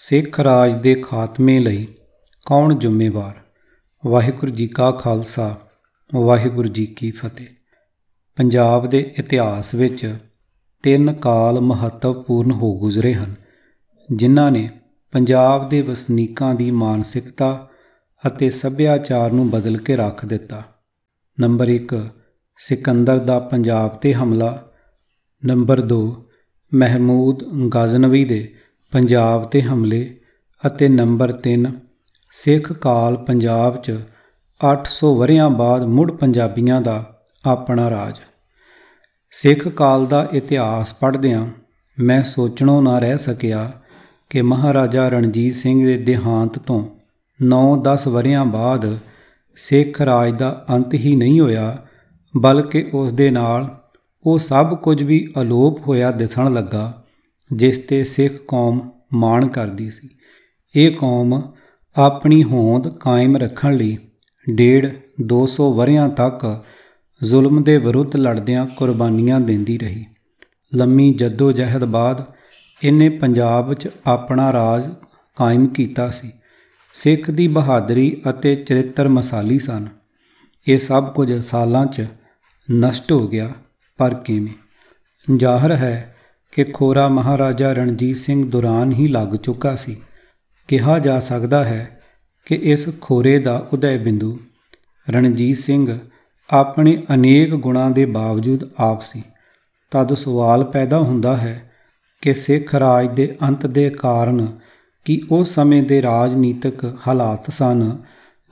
ਸਿੱਖ ਰਾਜ ਦੇ ਖਾਤਮੇ ਲਈ ਕੌਣ ਜ਼ਿੰਮੇਵਾਰ ਵਾਹਿਗੁਰੂ ਜੀ ਕਾ ਖਾਲਸਾ ਵਾਹਿਗੁਰੂ ਜੀ ਕੀ ਫਤਿਹ ਪੰਜਾਬ ਦੇ ਇਤਿਹਾਸ ਵਿੱਚ ਤਿੰਨ ਕਾਲ ਮਹੱਤਵਪੂਰਨ ਹੋ ਗੁਜ਼ਰੇ ਹਨ ਜਿਨ੍ਹਾਂ ਨੇ ਪੰਜਾਬ ਦੇ ਵਸਨੀਕਾਂ ਦੀ ਮਾਨਸਿਕਤਾ ਅਤੇ ਸੱਭਿਆਚਾਰ ਨੂੰ ਬਦਲ ਕੇ ਰੱਖ ਦਿੱਤਾ ਨੰਬਰ 1 ਸਿਕੰਦਰ ਦਾ ਪੰਜਾਬ ਤੇ ਹਮਲਾ ਨੰਬਰ 2 ਮਹਿਮੂਦ ਗਾਜ਼ਨਵੀ ਦੇ ਪੰਜਾਬ ਤੇ ਹਮਲੇ ਅਤੇ ਨੰਬਰ 3 ਸਿੱਖ ਕਾਲ ਪੰਜਾਬ 'ਚ 800 ਵਰਿਆਂ ਬਾਅਦ ਮੁੜ ਪੰਜਾਬੀਆਂ ਦਾ ਆਪਣਾ ਰਾਜ ਸਿੱਖ ਕਾਲ ਦਾ ਇਤਿਹਾਸ ਪੜ੍ਹਦਿਆਂ ਮੈਂ ਸੋਚਣੋਂ ਨਾ ਰਹਿ ਸਕਿਆ ਕਿ ਮਹਾਰਾਜਾ ਰਣਜੀਤ ਸਿੰਘ ਦੇ ਦੇਹਾਂਤ ਤੋਂ 9-10 ਵਰਿਆਂ ਬਾਅਦ ਸਿੱਖ ਰਾਜ ਦਾ ਅੰਤ ਹੀ ਨਹੀਂ ਹੋਇਆ ਬਲਕਿ ਉਸ ਦੇ ਨਾਲ ਉਹ ਸਭ ਕੁਝ ਵੀ ਅਲੋਪ ਹੋਇਆ ਦਿਸਣ ਲੱਗਾ ਜਿਸ ਤੇ ਸਿੱਖ ਕੌਮ ਮਾਣ ਕਰਦੀ ਸੀ ਇਹ ਕੌਮ ਆਪਣੀ ਹੋਂਦ ਕਾਇਮ ਰੱਖਣ ਲਈ ਡੇਢ 200 ਵਰਿਆਂ ਤੱਕ ਜ਼ੁਲਮ ਦੇ ਵਿਰੁੱਧ ਲੜਦਿਆਂ ਕੁਰਬਾਨੀਆਂ ਦਿੰਦੀ ਰਹੀ ਲੰਮੀ ਜਦੋਜਹਿਦ ਬਾਅਦ ਇਹਨੇ ਪੰਜਾਬ 'ਚ ਆਪਣਾ ਰਾਜ ਕਾਇਮ ਕੀਤਾ ਸੀ ਸਿੱਖ ਦੀ ਬਹਾਦਰੀ ਅਤੇ ਚਰਿੱਤਰ ਮਸਾਲੀ ਸਨ ਇਹ ਸਭ ਕੁਝ ਸਾਲਾਂ 'ਚ ਨਸ਼ਟ ਹੋ ਗਿਆ ਪਰ ਕਿਵੇਂ ਜ਼ਾਹਰ ਹੈ ਕਿ ਖੋਰਾ ਮਹਾਰਾਜਾ ਰਣਜੀਤ ਸਿੰਘ ਦੌਰਾਨ ਹੀ ਲੱਗ ਚੁੱਕਾ ਸੀ ਕਿਹਾ ਜਾ ਸਕਦਾ ਹੈ ਕਿ ਇਸ ਖੋਰੇ ਦਾ ਉਦੈ ਬਿੰਦੂ ਰਣਜੀਤ ਸਿੰਘ ਆਪਣੇ ਅਨੇਕ ਗੁਣਾਂ ਦੇ ਬਾਵਜੂਦ ਆਪ ਸੀ ਤਦ ਸਵਾਲ ਪੈਦਾ ਹੁੰਦਾ ਹੈ ਕਿ ਸਿੱਖ ਰਾਜ ਦੇ ਅੰਤ ਦੇ ਕਾਰਨ ਕਿ ਉਸ ਸਮੇਂ ਦੇ ਰਾਜਨੀਤਿਕ ਹਾਲਾਤ ਸਨ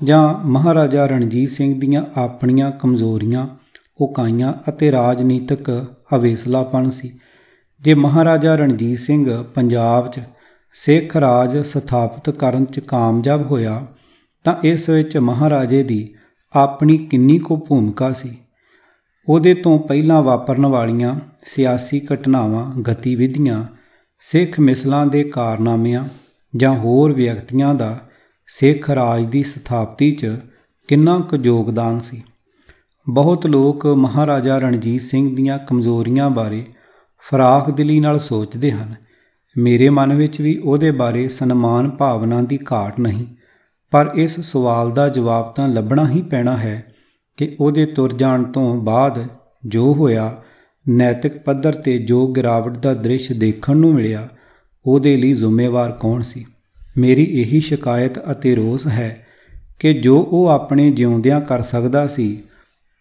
ਜਾਂ ਮਹਾਰਾਜਾ ਰਣਜੀਤ ਸਿੰਘ ਦੀਆਂ ਆਪਣੀਆਂ ਕਮਜ਼ੋਰੀਆਂ ਉਕਾਈਆਂ ਅਤੇ ਰਾਜਨੀਤਿਕ ਅਵੇਸਲਾਪਣ ਸੀ ਜੇ ਮਹਾਰਾਜਾ ਰਣਜੀਤ ਸਿੰਘ ਪੰਜਾਬ 'ਚ ਸਿੱਖ ਰਾਜ ਸਥਾਪਿਤ ਕਰਨ 'ਚ ਕਾਮਯਾਬ ਹੋਇਆ ਤਾਂ ਇਸ ਵਿੱਚ ਮਹਾਰਾਜੇ ਦੀ ਆਪਣੀ ਕਿੰਨੀ ਕੋ ਭੂਮਿਕਾ ਸੀ ਉਹਦੇ ਤੋਂ ਪਹਿਲਾਂ ਵਾਪਰਨ ਵਾਲੀਆਂ ਸਿਆਸੀ ਘਟਨਾਵਾਂ ਗਤੀਵਿਧੀਆਂ ਸਿੱਖ ਮਿਸਲਾਂ ਦੇ ਕਾਰਨਾਮਿਆਂ ਜਾਂ ਹੋਰ ਵਿਅਕਤੀਆਂ ਦਾ ਸਿੱਖ ਰਾਜ ਦੀ ਸਥਾਪਤੀ 'ਚ ਕਿੰਨਾ ਕੁ ਯੋਗਦਾਨ ਸੀ ਬਹੁਤ ਲੋਕ ਮਹਾਰਾਜਾ ਰਣਜੀਤ ਸਿੰਘ ਦੀਆਂ ਕਮਜ਼ੋਰੀਆਂ ਬਾਰੇ ਫਰਾਖ ਦਿਲੀ ਨਾਲ ਸੋਚਦੇ ਹਨ ਮੇਰੇ ਮਨ ਵਿੱਚ ਵੀ ਉਹਦੇ ਬਾਰੇ ਸਨਮਾਨ ਭਾਵਨਾ ਦੀ ਘਾਟ ਨਹੀਂ ਪਰ ਇਸ ਸਵਾਲ ਦਾ ਜਵਾਬ ਤਾਂ ਲੱਭਣਾ ਹੀ ਪੈਣਾ ਹੈ ਕਿ ਉਹਦੇ ਤੁਰ ਜਾਣ ਤੋਂ ਬਾਅਦ ਜੋ ਹੋਇਆ ਨੈਤਿਕ ਪੱਧਰ ਤੇ ਜੋ ਗਿਰਾਵਟ ਦਾ ਦ੍ਰਿਸ਼ ਦੇਖਣ ਨੂੰ ਮਿਲਿਆ ਉਹਦੇ ਲਈ ਜ਼ਿੰਮੇਵਾਰ ਕੌਣ ਸੀ ਮੇਰੀ ਇਹੀ ਸ਼ਿਕਾਇਤ ਅਤੇ ਰੋਸ ਹੈ ਕਿ ਜੋ ਉਹ ਆਪਣੇ ਜਿਉਂਦਿਆਂ ਕਰ ਸਕਦਾ ਸੀ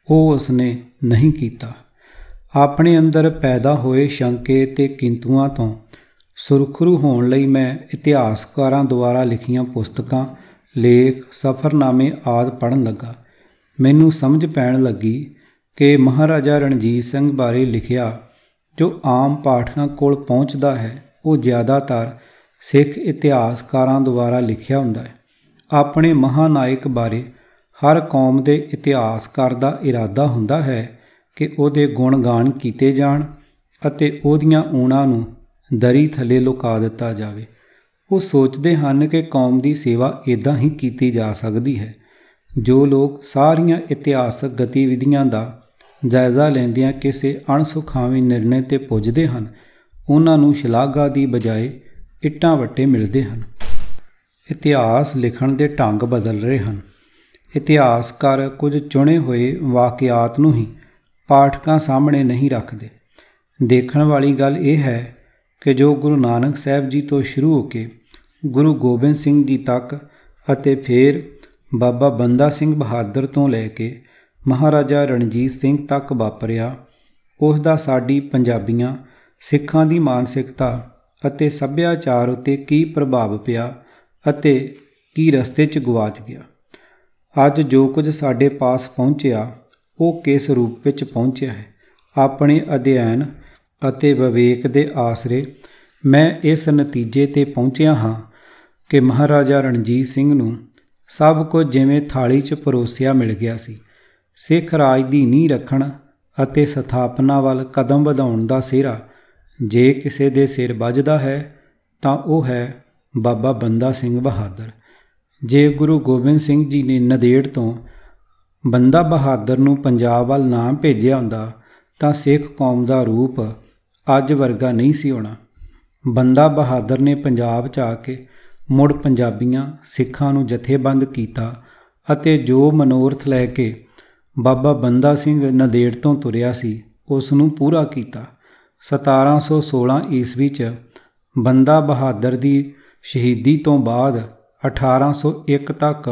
ਉਹ ਉਸਨੇ ਨਹੀਂ ਕੀਤਾ ਆਪਣੇ ਅੰਦਰ ਪੈਦਾ ਹੋਏ ਸ਼ੰਕੇ ਤੇ ਕਿੰਤੂਆਂ ਤੋਂ ਸੁਰਖਰੂ ਹੋਣ ਲਈ ਮੈਂ ਇਤਿਹਾਸਕਾਰਾਂ ਦੁਆਰਾ ਲਿਖੀਆਂ ਪੁਸਤਕਾਂ ਲੇਖ ਸਫ਼ਰਨਾਮੇ ਆਦ ਪੜਨ ਲੱਗਾ ਮੈਨੂੰ ਸਮਝ ਪੈਣ ਲੱਗੀ ਕਿ ਮਹਾਰਾਜਾ ਰਣਜੀਤ ਸਿੰਘ ਬਾਰੇ ਲਿਖਿਆ ਜੋ ਆਮ ਪਾਠਕਾਂ ਕੋਲ ਪਹੁੰਚਦਾ ਹੈ ਉਹ ਜ਼ਿਆਦਾਤਰ ਸਿੱਖ ਇਤਿਹਾਸਕਾਰਾਂ ਦੁਆਰਾ ਲਿਖਿਆ ਹੁੰਦਾ ਹੈ ਆਪਣੇ ਮਹਾਨਾਇਕ ਬਾਰੇ ਹਰ ਕੌਮ ਦੇ ਇਤਿਹਾਸਕਾਰ ਦਾ ਇਰਾਦਾ ਹੁੰਦਾ ਹੈ ਕਿ ਉਹਦੇ ਗੁਣ ਗਾਣ ਕੀਤੇ ਜਾਣ ਅਤੇ ਉਹਦੀਆਂ ਊਣਾ ਨੂੰ ਦਰੀ ਥੱਲੇ ਲੁਕਾ ਦਿੱਤਾ ਜਾਵੇ ਉਹ ਸੋਚਦੇ ਹਨ ਕਿ ਕੌਮ ਦੀ ਸੇਵਾ ਇਦਾਂ ਹੀ ਕੀਤੀ ਜਾ ਸਕਦੀ ਹੈ ਜੋ ਲੋਕ ਸਾਰੀਆਂ ਇਤਿਹਾਸਕ ਗਤੀਵਿਧੀਆਂ ਦਾ ਜਾਇਜ਼ਾ ਲੈਂਦਿਆਂ ਕਿਸੇ ਅਣਸੁਖਾਵੇਂ ਨਿਰਣੇ ਤੇ ਪੁੱਜਦੇ ਹਨ ਉਹਨਾਂ ਨੂੰ ਸ਼ਲਾਘਾ ਦੀ ਬਜਾਏ ਇੱਟਾਂ ਵੱਟੇ ਮਿਲਦੇ ਹਨ ਇਤਿਹਾਸ ਲਿਖਣ ਦੇ ਢੰਗ ਬਦਲ ਰਹੇ ਹਨ ਇਤਿਹਾਸਕਾਰ ਕੁਝ ਚੁਣੇ ਹੋਏ ਵਾਕਿਆਤ ਨੂੰ ਹੀ ਪਾਠਕਾਂ ਸਾਹਮਣੇ ਨਹੀਂ ਰੱਖਦੇ ਦੇਖਣ ਵਾਲੀ ਗੱਲ ਇਹ ਹੈ ਕਿ ਜੋ ਗੁਰੂ ਨਾਨਕ ਸਾਹਿਬ ਜੀ ਤੋਂ ਸ਼ੁਰੂ ਹੋ ਕੇ ਗੁਰੂ ਗੋਬਿੰਦ ਸਿੰਘ ਜੀ ਤੱਕ ਅਤੇ ਫਿਰ ਬਾਬਾ ਬੰਦਾ ਸਿੰਘ ਬਹਾਦਰ ਤੋਂ ਲੈ ਕੇ ਮਹਾਰਾਜਾ ਰਣਜੀਤ ਸਿੰਘ ਤੱਕ ਵਾਪਰਿਆ ਉਸ ਦਾ ਸਾਡੀ ਪੰਜਾਬੀਆਂ ਸਿੱਖਾਂ ਦੀ ਮਾਨਸਿਕਤਾ ਅਤੇ ਸੱਭਿਆਚਾਰ ਉਤੇ ਕੀ ਪ੍ਰਭਾਵ ਪਿਆ ਅਤੇ ਕੀ ਰਸਤੇ 'ਚ ਗਵਾਚ ਗਿਆ ਅੱਜ ਜੋ ਕੁਝ ਸਾਡੇ ਪਾਸ ਪਹੁੰਚਿਆ ਉਹ ਕਿਸ ਰੂਪ ਵਿੱਚ ਪਹੁੰਚਿਆ ਹੈ ਆਪਣੇ ਅਧਿਐਨ ਅਤੇ ਵਿਵੇਕ ਦੇ ਆਸਰੇ ਮੈਂ ਇਸ ਨਤੀਜੇ ਤੇ ਪਹੁੰਚਿਆ ਹਾਂ ਕਿ ਮਹਾਰਾਜਾ ਰਣਜੀਤ ਸਿੰਘ ਨੂੰ ਸਭ ਕੁਝ ਜਿਵੇਂ ਥਾਲੀ 'ਚ ਪਰੋਸਿਆ ਮਿਲ ਗਿਆ ਸੀ ਸਿੱਖ ਰਾਜ ਦੀ ਨੀਂਹ ਰੱਖਣ ਅਤੇ ਸਥਾਪਨਾ ਵੱਲ ਕਦਮ ਵਧਾਉਣ ਦਾ ਸਿਹਰਾ ਜੇ ਕਿਸੇ ਦੇ ਸਿਰ ਵੱਜਦਾ ਹੈ ਤਾਂ ਉਹ ਹੈ ਬਾਬਾ ਬੰਦਾ ਸਿੰਘ ਬਹਾਦਰ ਜੇ ਗੁਰੂ ਗੋਬਿੰਦ ਸਿੰਘ ਜੀ ਨੇ ਨਦੇੜ ਤੋਂ ਬੰਦਾ ਬਹਾਦਰ ਨੂੰ ਪੰਜਾਬ ਵੱਲ ਨਾ ਭੇਜਿਆ ਹੁੰਦਾ ਤਾਂ ਸਿੱਖ ਕੌਮ ਦਾ ਰੂਪ ਅੱਜ ਵਰਗਾ ਨਹੀਂ ਸੀ ਹੋਣਾ ਬੰਦਾ ਬਹਾਦਰ ਨੇ ਪੰਜਾਬ 'ਚ ਆ ਕੇ ਮੁੜ ਪੰਜਾਬੀਆਂ ਸਿੱਖਾਂ ਨੂੰ ਜਥੇਬੰਦ ਕੀਤਾ ਅਤੇ ਜੋ ਮਨੋਰਥ ਲੈ ਕੇ ਬਾਬਾ ਬੰਦਾ ਸਿੰਘ ਨਦੇੜ ਤੋਂ ਤੁਰਿਆ ਸੀ ਉਸ ਨੂੰ ਪੂਰਾ ਕੀਤਾ 1716 ਈਸਵੀ 'ਚ ਬੰਦਾ ਬਹਾਦਰ ਦੀ ਸ਼ਹੀਦੀ ਤੋਂ ਬਾਅਦ 1801 ਤੱਕ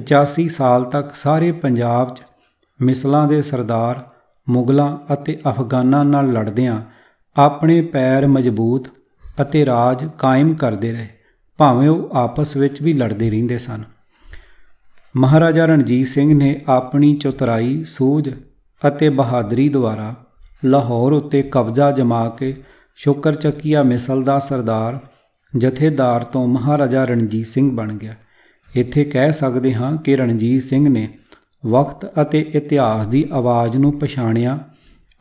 85 ਸਾਲ ਤੱਕ ਸਾਰੇ ਪੰਜਾਬ 'ਚ ਮਿਸਲਾਂ ਦੇ ਸਰਦਾਰ ਮੁਗਲਾਂ ਅਤੇ ਅਫਗਾਨਾਂ ਨਾਲ ਲੜਦਿਆਂ ਆਪਣੇ ਪੈਰ ਮਜ਼ਬੂਤ ਅਤੇ ਰਾਜ ਕਾਇਮ ਕਰਦੇ ਰਹੇ ਭਾਵੇਂ ਉਹ ਆਪਸ ਵਿੱਚ ਵੀ ਲੜਦੇ ਰਹਿੰਦੇ ਸਨ ਮਹਾਰਾਜਾ ਰਣਜੀਤ ਸਿੰਘ ਨੇ ਆਪਣੀ ਚਤੁਰਾਈ ਸੂਝ ਅਤੇ ਬਹਾਦਰੀ ਦੁਆਰਾ ਲਾਹੌਰ ਉੱਤੇ ਕਬਜ਼ਾ ਜਮਾ ਕੇ ਸ਼ੁਕਰ ਚੱਕੀਆ ਮਿਸਲ ਦਾ ਸਰਦਾਰ ਜਥੇਦਾਰ ਤੋਂ ਮਹਾਰਾਜਾ ਰਣਜੀਤ ਸਿੰਘ ਬਣ ਗਿਆ ਇੱਥੇ ਕਹਿ ਸਕਦੇ ਹਾਂ ਕਿ ਰਣਜੀਤ ਸਿੰਘ ਨੇ ਵਕਤ ਅਤੇ ਇਤਿਹਾਸ ਦੀ ਆਵਾਜ਼ ਨੂੰ ਪਛਾਣਿਆ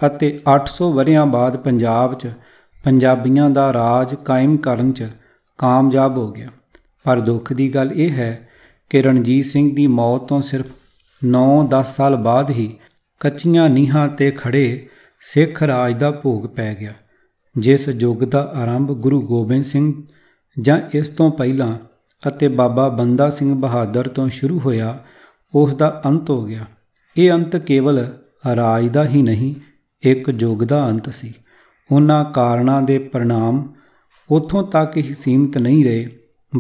ਅਤੇ 800 ਵਰਿਆਂ ਬਾਅਦ ਪੰਜਾਬ 'ਚ ਪੰਜਾਬੀਆਂ ਦਾ ਰਾਜ ਕਾਇਮ ਕਰਨ 'ਚ ਕਾਮਯਾਬ ਹੋ ਗਿਆ ਪਰ ਦੁੱਖ ਦੀ ਗੱਲ ਇਹ ਹੈ ਕਿ ਰਣਜੀਤ ਸਿੰਘ ਦੀ ਮੌਤ ਤੋਂ ਸਿਰਫ 9-10 ਸਾਲ ਬਾਅਦ ਹੀ ਕੱਚੀਆਂ ਨੀਹਾਂ ਤੇ ਖੜੇ ਸਿੱਖ ਰਾਜ ਦਾ ਭੋਗ ਪੈ ਗਿਆ ਜਿਸ ਯੁੱਗ ਦਾ ਆਰੰਭ ਗੁਰੂ ਗੋਬਿੰਦ ਸਿੰਘ ਜਾਂ ਇਸ ਤੋਂ ਪਹਿਲਾਂ ਅਤੇ ਬਾਬਾ ਬੰਦਾ ਸਿੰਘ ਬਹਾਦਰ ਤੋਂ ਸ਼ੁਰੂ ਹੋਇਆ ਉਸ ਦਾ ਅੰਤ ਹੋ ਗਿਆ ਇਹ ਅੰਤ ਕੇਵਲ ਰਾਜ ਦਾ ਹੀ ਨਹੀਂ ਇੱਕ ਯੁੱਗ ਦਾ ਅੰਤ ਸੀ ਉਹਨਾਂ ਕਾਰਨਾਂ ਦੇ ਪ੍ਰਣਾਮ ਉਥੋਂ ਤੱਕ ਹੀ ਸੀਮਤ ਨਹੀਂ ਰਹੇ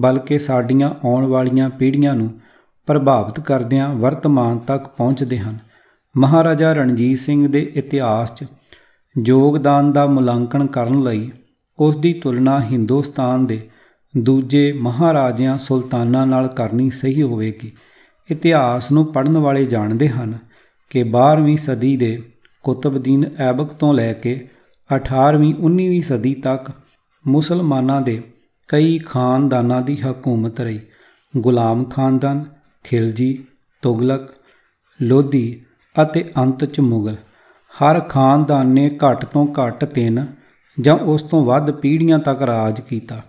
ਬਲਕਿ ਸਾਡੀਆਂ ਆਉਣ ਵਾਲੀਆਂ ਪੀੜ੍ਹੀਆਂ ਨੂੰ ਪ੍ਰਭਾਵਿਤ ਕਰਦਿਆਂ ਵਰਤਮਾਨ ਤੱਕ ਪਹੁੰਚਦੇ ਹਨ ਮਹਾਰਾਜਾ ਰਣਜੀਤ ਸਿੰਘ ਦੇ ਇਤਿਹਾਸ 'ਚ ਯੋਗਦਾਨ ਦਾ ਮੁਲਾਂਕਣ ਕਰਨ ਲਈ ਉਸ ਦੀ ਤੁਲਨਾ ਹਿੰਦੁਸਤਾਨ ਦੇ ਦੂਜੇ ਮਹਾਰਾਜਿਆਂ ਸੁਲਤਾਨਾਂ ਨਾਲ ਕਰਨੀ ਸਹੀ ਹੋਵੇਗੀ ਇਤਿਹਾਸ ਨੂੰ ਪੜਨ ਵਾਲੇ ਜਾਣਦੇ ਹਨ ਕਿ 12ਵੀਂ ਸਦੀ ਦੇ ਕੁਤਬਦੀਨ ਐਬਕ ਤੋਂ ਲੈ ਕੇ 18ਵੀਂ 19ਵੀਂ ਸਦੀ ਤੱਕ ਮੁਸਲਮਾਨਾਂ ਦੇ ਕਈ ਖਾਨਦਾਨਾਂ ਦੀ ਹਕੂਮਤ ਰਹੀ ਗੁਲਾਮ ਖਾਨਦਾਨ ਖਿਲਜੀ ਤੁਗਲਕ ਲੋਧੀ ਅਤੇ ਅੰਤ ਚ ਮੁਗਲ ਹਰ ਖਾਨਦਾਨ ਨੇ ਘੱਟ ਤੋਂ ਘੱਟ ਤਿੰਨ ਜਾਂ ਉਸ ਤੋਂ ਵੱਧ ਪੀੜ੍ਹੀਆਂ ਤੱਕ ਰਾਜ ਕੀਤਾ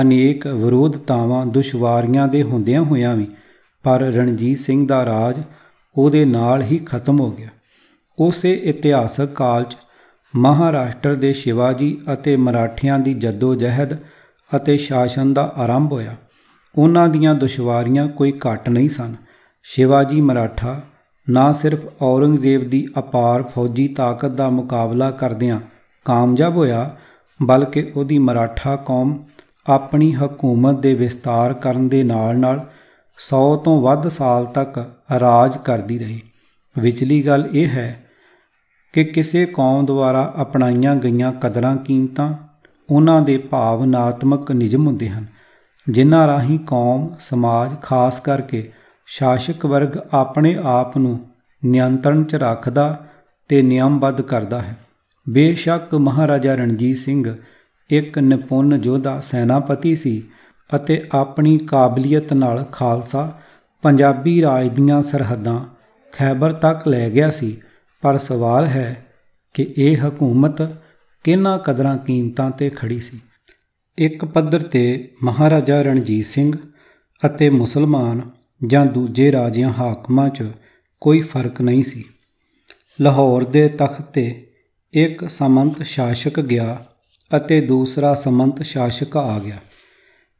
ਅਨੇਕ ਵਿਰੋਧਤਾਵਾਂ ਦੁਸ਼ਵਾਰੀਆਂ ਦੇ ਹੁੰਦਿਆਂ ਹੋਇਆਂ ਵੀ ਪਰ ਰਣਜੀਤ ਸਿੰਘ ਦਾ ਰਾਜ ਉਹਦੇ ਨਾਲ ਹੀ ਖਤਮ ਹੋ ਗਿਆ ਉਸੇ ਇਤਿਹਾਸਕ ਕਾਲ 'ਚ ਮਹਾਰਾਸ਼ਟਰ ਦੇ ਸ਼ਿਵਾਜੀ ਅਤੇ ਮਰਾਠਿਆਂ ਦੀ ਜਦੋਜਹਿਦ ਅਤੇ ਸ਼ਾਸਨ ਦਾ ਆਰੰਭ ਹੋਇਆ ਉਹਨਾਂ ਦੀਆਂ ਦੁਸ਼ਵਾਰੀਆਂ ਕੋਈ ਘੱਟ ਨਹੀਂ ਸਨ ਸ਼ਿਵਾਜੀ ਮਰਾਠਾ ਨਾ ਸਿਰਫ ਔਰੰਗਜ਼ੇਬ ਦੀ ਅਪਾਰ ਫੌਜੀ ਤਾਕਤ ਦਾ ਮੁਕਾਬਲਾ ਕਰਦਿਆਂ ਕਾਮਯਾਬ ਹੋਇਆ ਬਲਕਿ ਉਹਦੀ ਮਰਾਠਾ ਕੌਮ ਆਪਣੀ ਹਕੂਮਤ ਦੇ ਵਿਸਤਾਰ ਕਰਨ ਦੇ ਨਾਲ-ਨਾਲ 100 ਤੋਂ ਵੱਧ ਸਾਲ ਤੱਕ ਰਾਜ ਕਰਦੀ ਰਹੀ ਵਿਚਲੀ ਗੱਲ ਇਹ ਹੈ ਕਿ ਕਿਸੇ ਕੌਮ ਦੁਆਰਾ ਅਪਣਾਈਆਂ ਗਈਆਂ ਕਦਰਾਂ ਕੀਮਤਾਂ ਉਹਨਾਂ ਦੇ ਭਾਵਨਾਤਮਕ ਨਿਜਮ ਹੁੰਦੇ ਹਨ ਜਿਨ੍ਹਾਂ ਰਾਹੀਂ ਕੌਮ ਸਮਾਜ ਖਾਸ ਕਰਕੇ ਸ਼ਾਸਕ ਵਰਗ ਆਪਣੇ ਆਪ ਨੂੰ ਨਿਯੰਤਰਣ 'ਚ ਰੱਖਦਾ ਤੇ ਨਿਯਮਬੱਧ ਕਰਦਾ ਹੈ ਬੇਸ਼ੱਕ ਮਹਾਰਾਜਾ ਰਣਜੀਤ ਸਿੰਘ ਇੱਕ ਨਿਪੁੰਨ ਯੋਧਾ ਸੈਨਾਪਤੀ ਸੀ ਅਤੇ ਆਪਣੀ ਕਾਬਲੀਅਤ ਨਾਲ ਖਾਲਸਾ ਪੰਜਾਬੀ ਰਾਜ ਦੀਆਂ ਸਰਹੱਦਾਂ ਖੈਬਰ ਤੱਕ ਲੈ ਗਿਆ ਸੀ ਪਰ ਸਵਾਲ ਹੈ ਕਿ ਇਹ ਹਕੂਮਤ ਕਿੰਨਾ ਕਦਰਾਂ ਕੀਮਤਾਂ ਤੇ ਖੜੀ ਸੀ ਇੱਕ ਪੱਧਰ ਤੇ ਮਹਾਰਾਜਾ ਰਣਜੀਤ ਸਿੰਘ ਅਤੇ ਮੁਸਲਮਾਨ ਜਾਂ ਦੂਜੇ ਰਾਜਿਆਂ ਹਾਕਮਾਂ 'ਚ ਕੋਈ ਫਰਕ ਨਹੀਂ ਸੀ ਲਾਹੌਰ ਦੇ ਤਖਤ ਤੇ ਇੱਕ ਸਮੰਤ ਸ਼ਾਸਕ ਗਿਆ ਅਤੇ ਦੂਸਰਾ ਸਮੰਤ ਸ਼ਾਸਕ ਆ ਗਿਆ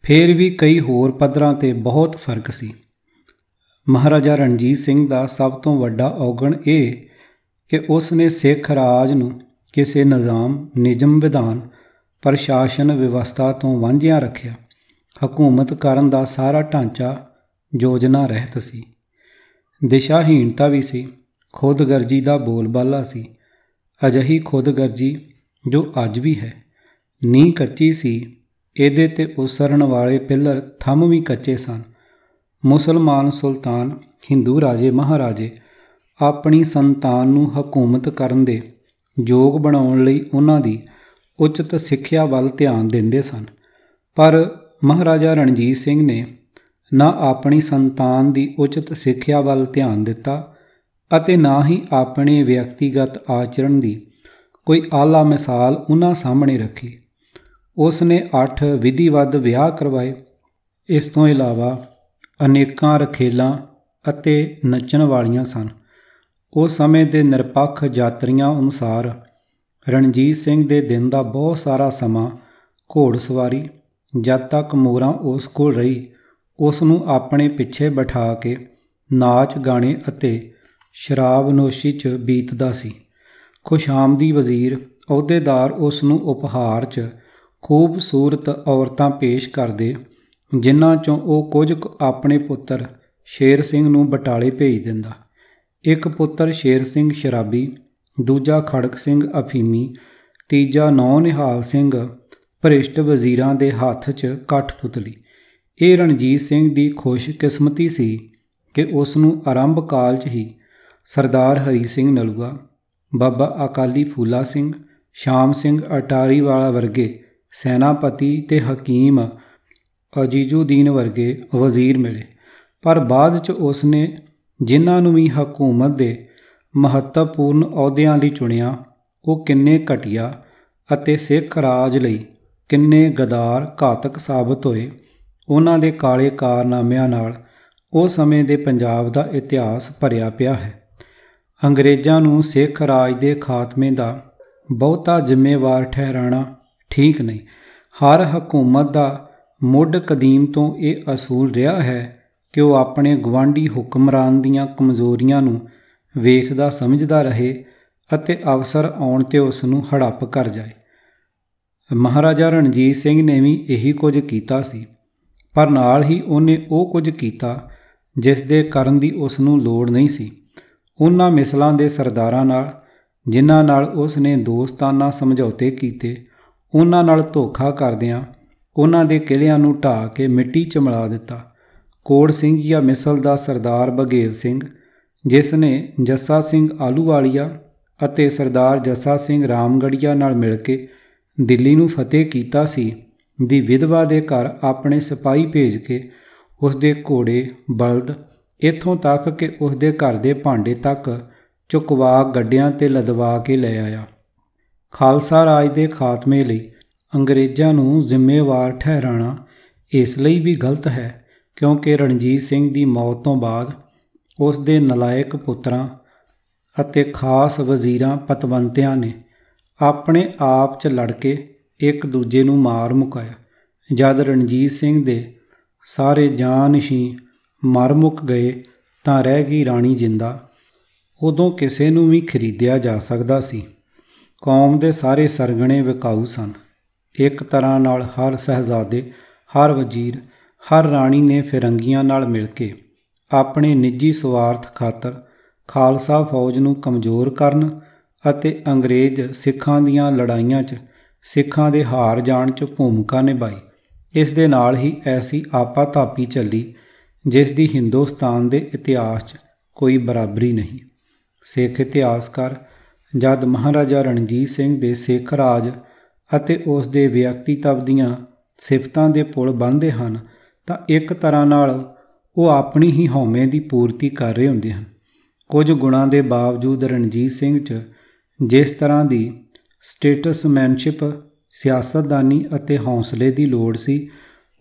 ਫੇਰ ਵੀ ਕਈ ਹੋਰ ਪਦਰਾਂ ਤੇ ਬਹੁਤ ਫਰਕ ਸੀ ਮਹਾਰਾਜਾ ਰਣਜੀਤ ਸਿੰਘ ਦਾ ਸਭ ਤੋਂ ਵੱਡਾ ਔਗਣ ਇਹ ਕਿ ਉਸ ਨੇ ਸਿੱਖ ਰਾਜ ਨੂੰ ਕਿਸੇ ਨਿਜ਼ਾਮ ਨਿਜਮ ਵਿਧਾਨ ਪ੍ਰਸ਼ਾਸਨ ਵਿਵਸਥਾ ਤੋਂ ਵਾਂਝਿਆ ਰੱਖਿਆ ਹਕੂਮਤ ਕਰਨ ਦਾ ਸਾਰਾ ਢਾਂਚਾ ਯੋਜਨਾ ਰਹਿਤ ਸੀ ਦਿਸ਼ਾਹੀਣਤਾ ਵੀ ਸੀ ਖੁਦਗਰਜੀ ਦਾ ਬੋਲਬਾਲਾ ਸੀ ਅਜਹੀ ਖੁਦਗਰਜੀ ਜੋ ਅੱਜ ਵੀ ਹੈ ਨੀ ਕੱਚੀ ਸੀ ਇਹਦੇ ਤੇ ਉਸਰਣ ਵਾਲੇ ਪਿੱਲਰ ਥੰਮ ਵੀ ਕੱਚੇ ਸਨ ਮੁਸਲਮਾਨ ਸੁਲਤਾਨ ਹਿੰਦੂ ਰਾਜੇ ਮਹਾਰਾਜੇ ਆਪਣੀ ਸੰਤਾਨ ਨੂੰ ਹਕੂਮਤ ਕਰਨ ਦੇ ਯੋਗ ਬਣਾਉਣ ਲਈ ਉਹਨਾਂ ਦੀ ਉਚਿਤ ਸਿੱਖਿਆ ਵੱਲ ਧਿਆਨ ਦਿੰਦੇ ਸਨ ਪਰ ਮਹਾਰਾਜਾ ਰਣਜੀਤ ਸਿੰਘ ਨੇ ਨਾ ਆਪਣੀ ਸੰਤਾਨ ਦੀ ਉਚਿਤ ਸਿੱਖਿਆ ਵੱਲ ਧਿਆਨ ਦਿੱਤਾ ਅਤੇ ਨਾ ਹੀ ਆਪਣੇ ਵਿਅਕਤੀਗਤ ਆਚਰਣ ਦੀ ਕੋਈ ਆਲਾ ਮਿਸਾਲ ਉਹਨਾਂ ਸਾਹਮਣੇ ਰੱਖੀ ਉਸ ਨੇ 8 ਵਿਧੀਵਦ ਵਿਆਹ ਕਰਵਾਏ ਇਸ ਤੋਂ ਇਲਾਵਾ ਅਨੇਕਾਂ ਰਖੇਲਾਂ ਅਤੇ ਨੱਚਣ ਵਾਲੀਆਂ ਸਨ ਉਸ ਸਮੇਂ ਦੇ ਨਿਰਪੱਖ ਯਾਤਰੀਆਂ ਅਨੁਸਾਰ ਰਣਜੀਤ ਸਿੰਘ ਦੇ ਦਿਨ ਦਾ ਬਹੁਤ ਸਾਰਾ ਸਮਾਂ ਘੋੜਸਵਾਰੀ ਜਦ ਤੱਕ ਮੋਰਾ ਉਸ ਕੋਲ ਰਹੀ ਉਸ ਨੂੰ ਆਪਣੇ ਪਿੱਛੇ ਬਿਠਾ ਕੇ ਨਾਚ ਗਾਣੇ ਅਤੇ ਸ਼ਰਾਬ ਨੋਸ਼ੀ 'ਚ ਬੀਤਦਾ ਸੀ ਖੁਸ਼ਾਮਦੀ ਵਜ਼ੀਰ ਅਹੁਦੇਦਾਰ ਉਸ ਨੂੰ ਉਪਹਾਰ 'ਚ ਖੂਬਸੂਰਤ ਔਰਤਾਂ ਪੇਸ਼ ਕਰਦੇ ਜਿਨ੍ਹਾਂ ਚੋਂ ਉਹ ਕੁਝ ਆਪਣੇ ਪੁੱਤਰ ਸ਼ੇਰ ਸਿੰਘ ਨੂੰ ਬਟਾਲੇ ਭੇਜ ਦਿੰਦਾ ਇੱਕ ਪੁੱਤਰ ਸ਼ੇਰ ਸਿੰਘ ਸ਼ਰਾਬੀ ਦੂਜਾ ਖੜਕ ਸਿੰਘ ਅਫੀਮੀ ਤੀਜਾ ਨੌ ਨਿਹਾਲ ਸਿੰਘ ਭ੍ਰਿਸ਼ਟ ਵਜ਼ੀਰਾਂ ਦੇ ਹੱਥ 'ਚ ਕਠਪੁਤਲੀ ਇਹ ਰਣਜੀਤ ਸਿੰਘ ਦੀ ਖੁਸ਼ਕਿਸਮਤੀ ਸੀ ਕਿ ਉਸ ਨੂੰ ਆਰੰਭ ਕਾਲ 'ਚ ਹੀ ਸਰਦਾਰ ਹਰੀ ਸਿੰਘ ਨਲੂਆ ਬਾਬਾ ਅਕਾਲੀ ਫੂਲਾ ਸਿੰਘ ਸ਼ਾਮ ਸਿੰਘ ਅਟਾਰੀ ਵਾਲਾ ਵਰਗੇ ਸੈਨਾਪਤੀ ਤੇ ਹਕੀਮ ਅਜੀਜ਼ੂਦੀਨ ਵਰਗੇ ਵਜ਼ੀਰ ਮਿਲੇ ਪਰ ਬਾਅਦ ਚ ਉਸਨੇ ਜਿਨ੍ਹਾਂ ਨੂੰ ਵੀ ਹਕੂਮਤ ਦੇ ਮਹੱਤਵਪੂਰਨ ਅਹੁਦਿਆਂ ਲਈ ਚੁਣਿਆ ਉਹ ਕਿੰਨੇ ਘਟਿਆ ਅਤੇ ਸਿੱਖ ਰਾਜ ਲਈ ਕਿੰਨੇ ਗਦਾਰ ਘਾਤਕ ਸਾਬਤ ਹੋਏ ਉਹਨਾਂ ਦੇ ਕਾਲੇ ਕਾਰਨਾਮਿਆਂ ਨਾਲ ਉਹ ਸਮੇਂ ਦੇ ਪੰਜਾਬ ਦਾ ਇਤਿਹਾਸ ਭਰਿਆ ਪਿਆ ਹੈ ਅੰਗਰੇਜ਼ਾਂ ਨੂੰ ਸਿੱਖ ਰਾਜ ਦੇ ਖਾਤਮੇ ਦਾ ਬਹੁਤਾ ਜ਼ਿੰਮੇਵਾਰ ਠਹਿਰਾਣਾ ਠੀਕ ਨਹੀਂ ਹਰ ਹਕੂਮਤ ਦਾ ਮੁੱਢ ਕਦੀਮ ਤੋਂ ਇਹ ਅਸੂਲ ਰਿਹਾ ਹੈ ਕਿ ਉਹ ਆਪਣੇ ਗਵਾਂਢੀ ਹੁਕਮਰਾਨ ਦੀਆਂ ਕਮਜ਼ੋਰੀਆਂ ਨੂੰ ਵੇਖਦਾ ਸਮਝਦਾ ਰਹੇ ਅਤੇ ਅਵਸਰ ਆਉਣ ਤੇ ਉਸ ਨੂੰ ਹੜੱਪ ਕਰ ਜਾਏ ਮਹਾਰਾਜਾ ਰਣਜੀਤ ਸਿੰਘ ਨੇ ਵੀ ਇਹੀ ਕੁਝ ਕੀਤਾ ਸੀ ਪਰ ਨਾਲ ਹੀ ਉਹਨੇ ਉਹ ਕੁਝ ਕੀਤਾ ਜਿਸ ਦੇ ਕਰਨ ਦੀ ਉਸ ਨੂੰ ਲੋੜ ਨਹੀਂ ਸੀ ਉਹਨਾਂ ਮਿਸਲਾਂ ਦੇ ਸਰਦਾਰਾਂ ਨਾਲ ਜਿਨ੍ਹਾਂ ਨਾਲ ਉਸ ਨੇ ਦੋਸਤਾਨਾ ਸਮਝੌਤੇ ਕੀਤੇ ਉਹਨਾਂ ਨਾਲ ਧੋਖਾ ਕਰਦਿਆਂ ਉਹਨਾਂ ਦੇ ਕਿਲਿਆਂ ਨੂੰ ਢਾ ਕੇ ਮਿੱਟੀ ਮਿਲਾ ਦਿੱਤਾ ਕੋੜ ਸਿੰਘ ਜਾਂ ਮਿਸਲ ਦਾ ਸਰਦਾਰ ਬਗੇਲ ਸਿੰਘ ਜਿਸ ਨੇ ਜੱਸਾ ਸਿੰਘ ਆਲੂਵਾਲੀਆ ਅਤੇ ਸਰਦਾਰ ਜੱਸਾ ਸਿੰਘ ਰਾਮਗੜੀਆ ਨਾਲ ਮਿਲ ਕੇ ਦਿੱਲੀ ਨੂੰ ਫਤਿਹ ਕੀਤਾ ਸੀ ਦੀ ਵਿਧਵਾ ਦੇ ਘਰ ਆਪਣੇ ਸਿਪਾਹੀ ਭੇਜ ਕੇ ਉਸ ਦੇ ਘੋੜੇ ਬਲਦ ਇੱਥੋਂ ਤੱਕ ਕਿ ਉਸ ਦੇ ਘਰ ਦੇ ਭਾਂਡੇ ਤੱਕ ਚੁਕਵਾ ਗੱਡਿਆਂ ਤੇ ਲਦਵਾ ਕੇ ਲੈ ਆਇਆ ਖਾਲਸਾ ਰਾਜ ਦੇ ਖਾਤਮੇ ਲਈ ਅੰਗਰੇਜ਼ਾਂ ਨੂੰ ਜ਼ਿੰਮੇਵਾਰ ਠਹਿਰਾਣਾ ਇਸ ਲਈ ਵੀ ਗਲਤ ਹੈ ਕਿਉਂਕਿ ਰਣਜੀਤ ਸਿੰਘ ਦੀ ਮੌਤ ਤੋਂ ਬਾਅਦ ਉਸ ਦੇ ਨਲਾਇਕ ਪੁੱਤਰਾਂ ਅਤੇ ਖਾਸ ਵਜ਼ੀਰਾਂ ਪਤਵੰਤਿਆਂ ਨੇ ਆਪਣੇ ਆਪ 'ਚ ਲੜ ਕੇ ਇੱਕ ਦੂਜੇ ਨੂੰ ਮਾਰ ਮੁਕਾਇਆ ਜਦ ਰਣਜੀਤ ਸਿੰਘ ਦੇ ਸਾਰੇ ਜਾਨਸ਼ੀ ਮਰ ਮੁੱਕ ਗਏ ਤਾਂ ਰਹਿ ਗਈ ਰਾਣੀ ਜਿੰਦਾ ਉਦੋਂ ਕਿਸੇ ਨੂੰ ਵੀ ਖਰੀਦਿਆ ਜਾ ਸਕਦਾ ਸੀ ਕੌਮ ਦੇ ਸਾਰੇ ਸਰਗਣੇ ਵਿਕਾਊ ਸਨ ਇੱਕ ਤਰ੍ਹਾਂ ਨਾਲ ਹਰ ਸਹਜ਼ਾਦੇ ਹਰ ਵਜ਼ੀਰ ਹਰ ਰਾਣੀ ਨੇ ਫਿਰੰਗੀਆਂ ਨਾਲ ਮਿਲ ਕੇ ਆਪਣੇ ਨਿੱਜੀ ਸਵਾਰਥ ਖਾਤਰ ਖਾਲਸਾ ਫੌਜ ਨੂੰ ਕਮਜ਼ੋਰ ਕਰਨ ਅਤੇ ਅੰਗਰੇਜ਼ ਸਿੱਖਾਂ ਦੀਆਂ ਲੜਾਈਆਂ 'ਚ ਸਿੱਖਾਂ ਦੇ ਹਾਰ ਜਾਣ 'ਚ ਭੂਮਿਕਾ ਨਿਭਾਈ ਇਸ ਦੇ ਨਾਲ ਹੀ ਐਸੀ ਆਪਾ ਚੱਲੀ ਜਿਸ ਦੀ ਹਿੰਦੁਸਤਾਨ ਦੇ ਇਤਿਹਾਸ 'ਚ ਕੋਈ ਬਰਾਬਰੀ ਨਹੀਂ ਸਿੱਖ ਇਤਿਹਾਸਕਾਰ ਜਦ ਮਹਾਰਾਜਾ ਰਣਜੀਤ ਸਿੰਘ ਦੇ ਸਿੱਖ ਰਾਜ ਅਤੇ ਉਸ ਦੇ ਵਿਅਕਤੀਤਵ ਦੀਆਂ ਸਿਫਤਾਂ ਦੇ ਪੁਲ ਬੰਨਦੇ ਹਨ ਤਾਂ ਇੱਕ ਤਰ੍ਹਾਂ ਨਾਲ ਉਹ ਆਪਣੀ ਹੀ ਹਉਮੈ ਦੀ ਪੂਰਤੀ ਕਰ ਰਹੇ ਹੁੰਦੇ ਹਨ ਕੁਝ ਗੁਣਾਂ ਦੇ ਬਾਵਜੂਦ ਰਣਜੀਤ ਸਿੰਘ 'ਚ ਜਿਸ ਤਰ੍ਹਾਂ ਦੀ ਸਟੇਟਸ ਮੈਨਸ਼ਿਪ ਸਿਆਸਤਦਾਨੀ ਅਤੇ ਹੌਸਲੇ ਦੀ ਲੋੜ ਸੀ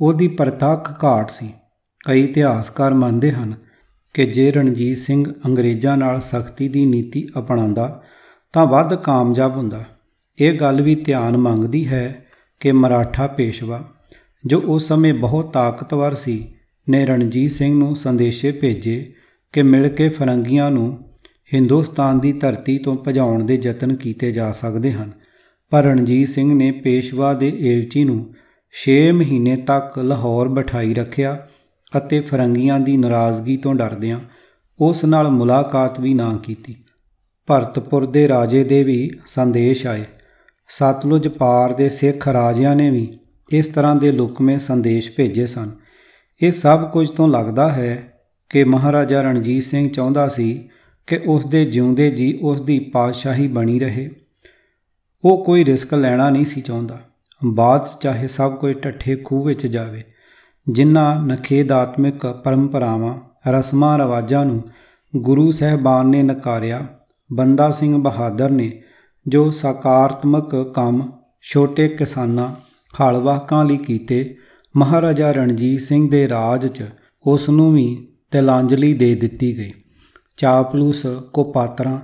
ਉਹਦੀ ਪ੍ਰਤੱਖ ਘਾਟ ਸੀ ਕਈ ਇਤਿਹਾਸਕਾਰ ਮੰਨਦੇ ਹਨ ਕਿ ਜੇ ਰਣਜੀਤ ਸਿੰਘ ਅੰਗਰੇਜ਼ਾਂ ਨਾਲ ਸਖਤੀ ਦੀ ਨੀਤੀ ਅਪਣਾਉਂਦਾ ਤਾਂ ਵੱਧ ਕਾਮਯਾਬ ਹੁੰਦਾ ਇਹ ਗੱਲ ਵੀ ਧਿਆਨ ਮੰਗਦੀ ਹੈ ਕਿ ਮਰਾਠਾ ਪੇਸ਼ਵਾ ਜੋ ਉਸ ਸਮੇਂ ਬਹੁਤ ਤਾਕਤਵਰ ਸੀ ਨੇ ਰਣਜੀਤ ਸਿੰਘ ਨੂੰ ਸੰਦੇਸ਼ੇ ਭੇਜੇ ਕਿ ਮਿਲ ਕੇ ਫਰੰਗੀਆਂ ਨੂੰ ਹਿੰਦੁਸਤਾਨ ਦੀ ਧਰਤੀ ਤੋਂ ਭਜਾਉਣ ਦੇ ਯਤਨ ਕੀਤੇ ਜਾ ਸਕਦੇ ਹਨ ਪਰ ਰਣਜੀਤ ਸਿੰਘ ਨੇ ਪੇਸ਼ਵਾ ਦੇ ਏਲਚੀ ਨੂੰ 6 ਮਹੀਨੇ ਤੱਕ ਲਾਹੌਰ ਬਿਠਾਈ ਰੱਖਿਆ ਅਤੇ ਫਰੰਗੀਆਂ ਦੀ ਨਾਰਾਜ਼ਗੀ ਤੋਂ ਡਰਦਿਆਂ ਉਸ ਨਾਲ ਮੁਲਾਕਾਤ ਵੀ ਨਾ ਕੀਤੀ ਭਰਤਪੁਰ ਦੇ ਰਾਜੇ ਦੇ ਵੀ ਸੰਦੇਸ਼ ਆਏ ਸਤਲੁਜ ਪਾਰ ਦੇ ਸਿੱਖ ਰਾਜਿਆਂ ਨੇ ਵੀ ਇਸ ਤਰ੍ਹਾਂ ਦੇ ਲੁਕਵੇਂ ਸੰਦੇਸ਼ ਭੇਜੇ ਸਨ ਇਹ ਸਭ ਕੁਝ ਤੋਂ ਲੱਗਦਾ ਹੈ ਕਿ ਮਹਾਰਾਜਾ ਰਣਜੀਤ ਸਿੰਘ ਚਾਹੁੰਦਾ ਸੀ ਕਿ ਉਸ ਦੇ ਜਿਉਂਦੇ ਜੀ ਉਸ ਦੀ ਪਾਤਸ਼ਾਹੀ ਬਣੀ ਰਹੇ ਉਹ ਕੋਈ ਰਿਸਕ ਲੈਣਾ ਨਹੀਂ ਸੀ ਚਾਹੁੰਦਾ ਬਾਤ ਚਾਹੇ ਸਭ ਕੋਈ ਟੱਠੇ ਖੂਹ ਵਿੱਚ ਜਾਵੇ ਜਿਨ੍ਹਾਂ ਨਖੇਦ ਆਤਮਿਕ ਪਰੰਪਰਾਵਾਂ ਰਸਮਾਂ ਰਵਾਜਾਂ ਨੂੰ ਗੁਰੂ ਸਹਿਬਾਨ ਨੇ ਨਕਾਰਿਆ ਬੰਦਾ ਸਿੰਘ ਬਹਾਦਰ ਨੇ ਜੋ ਸਕਾਰਾਤਮਕ ਕੰਮ ਛੋਟੇ ਕਿਸਾਨਾਂ ਹਲਵਾਕਾਂ ਲਈ ਕੀਤੇ ਮਹਾਰਾਜਾ ਰਣਜੀਤ ਸਿੰਘ ਦੇ ਰਾਜ 'ਚ ਉਸ ਨੂੰ ਵੀ ਤਿਲਾਂਜਲੀ ਦੇ ਦਿੱਤੀ ਗਈ ਚਾਪਲੂਸ ਕੋ ਪਾਤਰਾ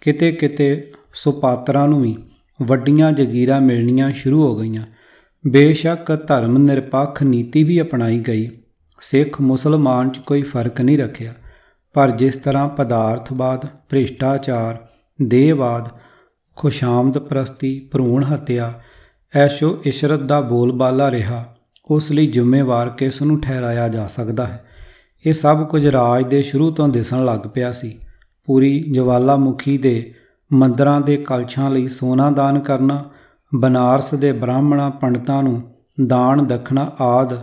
ਕਿਤੇ ਕਿਤੇ ਸੁਪਾਤਰਾ ਨੂੰ ਵੀ ਵੱਡੀਆਂ ਜ਼ਗੀਰਾਂ ਮਿਲਣੀਆਂ ਸ਼ੁਰੂ ਹੋ ਗਈਆਂ ਬੇਸ਼ੱਕ ਧਰਮ ਨਿਰਪੱਖ ਨੀਤੀ ਵੀ ਅਪਣਾਈ ਗਈ ਸਿੱਖ ਮੁਸਲਮਾਨ 'ਚ ਕੋਈ ਫਰਕ ਨਹੀਂ ਰੱਖਿਆ ਪਰ ਜਿਸ ਤਰ੍ਹਾਂ ਪਦਾਰਥਵਾਦ ਭ੍ਰਿਸ਼ਟਾਚਾਰ ਦੇਵਵਾਦ ਖੁਸ਼ਾਮਦ ਪ੍ਰਸਤੀ ਭਰੂਣ ਹੱਤਿਆ ਐਸ਼ੋ ਇਸ਼ਰਤ ਦਾ ਬੋਲਬਾਲਾ ਰਿਹਾ ਉਸ ਲਈ ਜ਼ਿੰਮੇਵਾਰ ਕਿਸ ਨੂੰ ਠਹਿਰਾਇਆ ਜਾ ਸਕਦਾ ਹੈ ਇਹ ਸਭ ਕੁਝ ਰਾਜ ਦੇ ਸ਼ੁਰੂ ਤੋਂ ਦਿਸਣ ਲੱਗ ਪਿਆ ਸੀ ਪੂਰੀ ਜਵਾਲਾਮੁਖੀ ਦੇ ਮੰਦਰਾਂ ਦੇ ਕਲਛਾਂ ਲਈ ਸੋਨਾ ਦਾਨ ਕਰਨਾ ਬਨਾਰਸ ਦੇ ਬ੍ਰਾਹਮਣਾ ਪੰਡਤਾਂ ਨੂੰ ਦਾਨ ਦਖਣਾ ਆਦ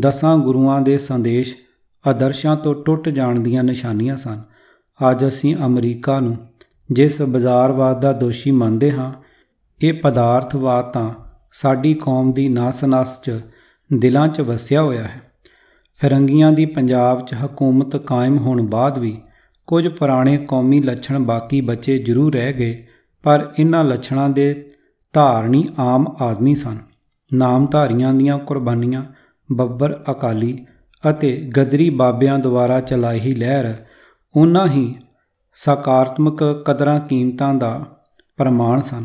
ਦਸਾਂ ਗੁਰੂਆਂ ਦੇ ਸੰਦੇਸ਼ ਆਦਰਸ਼ਾਂ ਤੋਂ ਟੁੱਟ ਜਾਣ ਦੀਆਂ ਨਿਸ਼ਾਨੀਆਂ ਸਨ ਅੱਜ ਅਸੀਂ ਅਮਰੀਕਾ ਨੂੰ ਜਿਸ ਬਾਜ਼ਾਰਵਾਦ ਦਾ ਦੋਸ਼ੀ ਮੰਨਦੇ ਹਾਂ ਇਹ ਪਦਾਰਥਵਾਦ ਤਾਂ ਸਾਡੀ ਕੌਮ ਦੀ ਨਾਸ-ਨਾਸ 'ਚ ਦਿਲਾਂ 'ਚ ਵਸਿਆ ਹੋਇਆ ਹੈ ਫਰੰਗੀਆਂ ਦੀ ਪੰਜਾਬ 'ਚ ਹਕੂਮਤ ਕਾਇਮ ਹੋਣ ਬਾਅਦ ਵੀ ਕੁਝ ਪੁਰਾਣੇ ਕੌਮੀ ਲੱਛਣ ਬਾਕੀ ਬਚੇ ਜ਼ਰੂਰ ਰਹਿ ਗਏ ਪਰ ਇਹਨਾਂ ਲੱਛਣਾਂ ਦੇ ਧਾਰਨੀ ਆਮ ਆਦਮੀ ਸਨ ਨਾਮਧਾਰੀਆਂ ਦੀਆਂ ਕੁਰਬਾਨੀਆਂ ਬੱਬਰ ਅਕਾਲੀ ਅਤੇ ਗਦਰੀ ਬਾਬਿਆਂ ਦੁਆਰਾ ਚਲਾਈ ਲਹਿਰ ਉਹਨਾਂ ਹੀ ਸਕਾਰਾਤਮਕ ਕਦਰਾਂ ਕੀਮਤਾਂ ਦਾ ਪ੍ਰਮਾਣ ਸਨ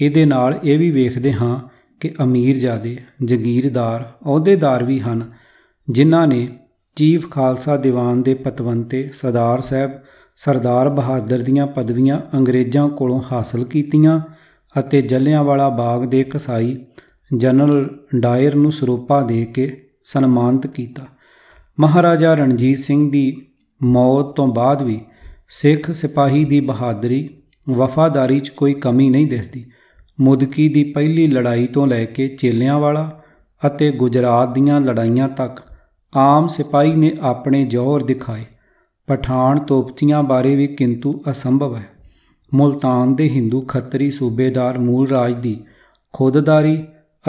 ਇਹਦੇ ਨਾਲ ਇਹ ਵੀ ਵੇਖਦੇ ਹਾਂ ਕਿ ਅਮੀਰ ਜਾਦੇ ਜ਼ਗੀਰਦਾਰ ਅਹੁਦੇਦਾਰ ਵੀ ਹਨ ਜਿਨ੍ਹਾਂ ਨੇ ਚੀਫ ਖਾਲਸਾ ਦੀਵਾਨ ਦੇ ਪਤਵੰਤੇ ਸਰਦਾਰ ਸਾਹਿਬ ਸਰਦਾਰ ਬਹਾਦਰ ਦੀਆਂ ਪਦਵੀਆਂ ਅੰਗਰੇਜ਼ਾਂ ਕੋਲੋਂ ਹਾਸਲ ਕੀਤੀਆਂ ਅਤੇ ਜੱਲਿਆਂਵਾਲਾ ਬਾਗ ਦੇ ਕਸਾਈ ਜਨਰਲ ਡਾਇਰ ਨੂੰ ਸਰੋਪਾ ਦੇ ਕੇ ਸਨਮਾਨਿਤ ਕੀਤਾ ਮਹਾਰਾਜਾ ਰਣਜੀਤ ਸਿੰਘ ਦੀ ਮੌਤ ਤੋਂ ਬਾਅਦ ਵੀ ਸਿੱਖ ਸਿਪਾਹੀ ਦੀ ਬਹਾਦਰੀ ਵਫਾਦਾਰੀ 'ਚ ਕੋਈ ਕਮੀ ਨਹੀਂ ਦਿਸਦੀ ਮੁਦਕੀ ਦੀ ਪਹਿਲੀ ਲੜਾਈ ਤੋਂ ਲੈ ਕੇ ਚੇਲਿਆਂ ਵਾਲਾ ਅਤੇ ਗੁਜਰਾਤ ਦੀਆਂ ਲੜਾਈਆਂ ਤੱਕ ਆਮ ਸਿਪਾਹੀ ਨੇ ਆਪਣੇ ਜੋਹਰ ਦਿਖਾਏ ਪਠਾਨ ਤੋਪਚੀਆਂ ਬਾਰੇ ਵੀ ਕਿੰਤੂ ਅਸੰਭਵ ਹੈ ਮੁਲਤਾਨ ਦੇ ਹਿੰਦੂ ਖੱਤਰੀ ਸੂਬੇਦਾਰ ਮੂਲ ਰਾਜ ਦੀ ਖੁਦਦਾਰੀ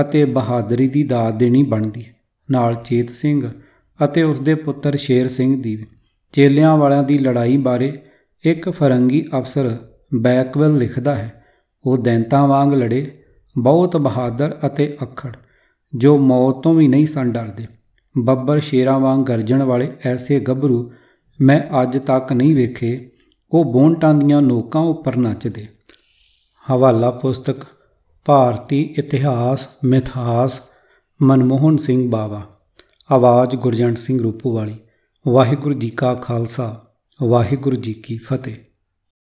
ਅਤੇ ਬਹਾਦਰੀ ਦੀ ਦਾਤ ਦੇਣੀ ਬਣਦੀ ਹੈ ਨਾਲ ਚੇਤ ਸਿੰਘ ਅਤੇ ਉਸ ਦੇ ਪੁੱਤਰ ਸ਼ੇਰ ਸਿੰਘ ਦੀ ਚੇਲਿਆਂ ਵਾਲਿਆਂ ਦੀ ਲੜਾਈ ਬਾਰੇ ਇੱਕ ਫਰੰਗੀ ਅਫਸਰ ਬੈਕਵੈਲ ਲਿਖਦਾ ਹੈ ਉਹ ਦੈਂਤਾਂ ਵਾਂਗ ਲੜੇ ਬਹੁਤ ਬਹਾਦਰ ਅਤੇ ਅਖੜ ਜੋ ਮੌਤ ਤੋਂ ਵੀ ਨਹੀਂ ਸੰ ਡਰਦੇ ਬੱਬਰ ਸ਼ੇਰਾਂ ਵਾਂਗ ਗਰਜਣ ਵਾਲੇ ਐਸੇ ਗੱਭਰੂ ਮੈਂ ਅੱਜ ਤੱਕ ਨਹੀਂ ਵੇਖੇ ਉਹ ਬੋਨਟਾਂ ਦੀਆਂ ਨੋਕਾਂ ਉੱਪਰ ਨੱਚਦੇ ਹਵਾਲਾ ਪੁਸਤਕ ਭਾਰਤੀ ਇਤਿਹਾਸ ਮਿਥਾਸ ਮਨਮੋਹਨ ਸਿੰਘ ਬਾਵਾ ਆਵਾਜ਼ ਗੁਰਜੰਟ ਸਿੰਘ ਰੂਪੋ ਵਾਲੀ ਵਾਹਿਗੁਰੂ ਜੀ ਕਾ ਖਾਲਸਾ ਵਾਹਿਗੁਰੂ ਜੀ ਕੀ ਫਤਿਹ